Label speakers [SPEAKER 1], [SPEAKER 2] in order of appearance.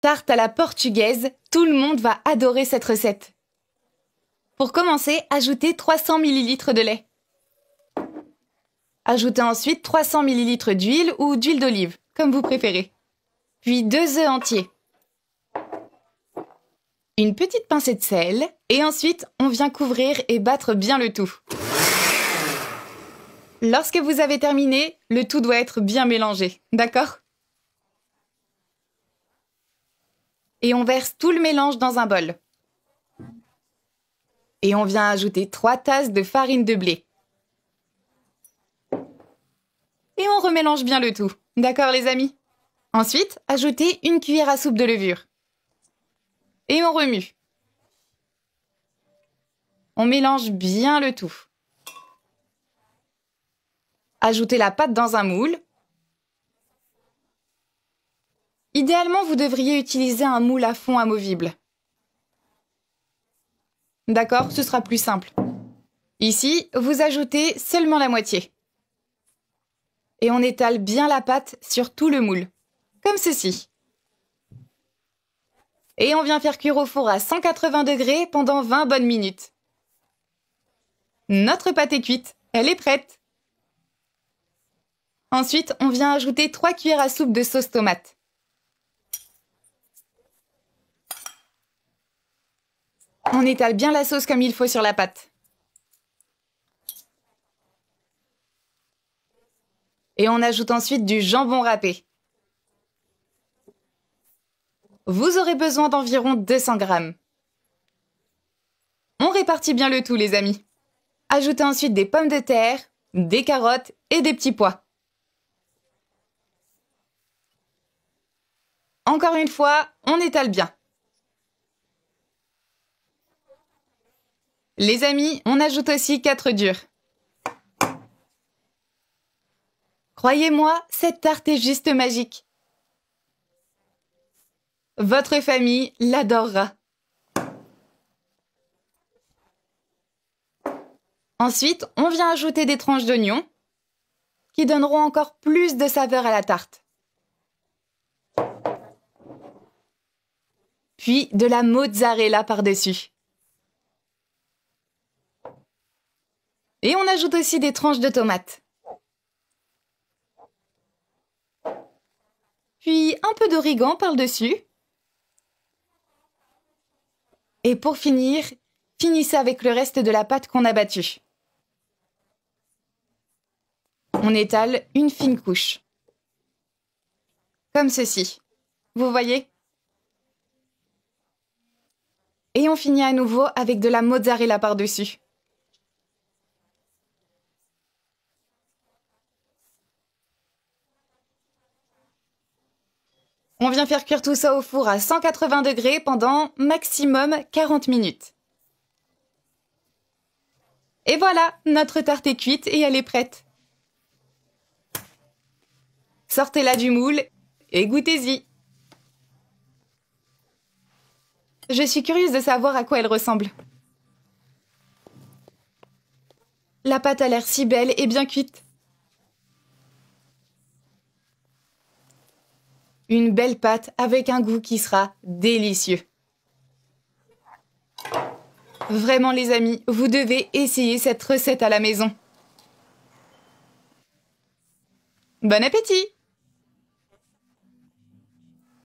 [SPEAKER 1] Tarte à la portugaise, tout le monde va adorer cette recette. Pour commencer, ajoutez 300 ml de lait. Ajoutez ensuite 300 ml d'huile ou d'huile d'olive, comme vous préférez. Puis deux œufs entiers. Une petite pincée de sel et ensuite on vient couvrir et battre bien le tout. Lorsque vous avez terminé, le tout doit être bien mélangé, d'accord et on verse tout le mélange dans un bol. Et on vient ajouter trois tasses de farine de blé. Et on remélange bien le tout. D'accord les amis Ensuite, ajoutez une cuillère à soupe de levure. Et on remue. On mélange bien le tout. Ajoutez la pâte dans un moule Idéalement, vous devriez utiliser un moule à fond amovible. D'accord, ce sera plus simple. Ici, vous ajoutez seulement la moitié. Et on étale bien la pâte sur tout le moule, comme ceci. Et on vient faire cuire au four à 180 degrés pendant 20 bonnes minutes. Notre pâte est cuite, elle est prête. Ensuite, on vient ajouter 3 cuillères à soupe de sauce tomate. On étale bien la sauce comme il faut sur la pâte. Et on ajoute ensuite du jambon râpé. Vous aurez besoin d'environ 200 grammes. On répartit bien le tout, les amis. Ajoutez ensuite des pommes de terre, des carottes et des petits pois. Encore une fois, on étale bien. Les amis, on ajoute aussi quatre durs. Croyez-moi, cette tarte est juste magique. Votre famille l'adorera. Ensuite, on vient ajouter des tranches d'oignon qui donneront encore plus de saveur à la tarte. Puis de la mozzarella par-dessus. Et on ajoute aussi des tranches de tomates. Puis un peu d'origan par-dessus. Et pour finir, finissez avec le reste de la pâte qu'on a battue. On étale une fine couche. Comme ceci. Vous voyez Et on finit à nouveau avec de la mozzarella par-dessus. On vient faire cuire tout ça au four à 180 degrés pendant maximum 40 minutes. Et voilà, notre tarte est cuite et elle est prête. Sortez-la du moule et goûtez-y. Je suis curieuse de savoir à quoi elle ressemble. La pâte a l'air si belle et bien cuite. une belle pâte avec un goût qui sera délicieux. Vraiment les amis, vous devez essayer cette recette à la maison. Bon appétit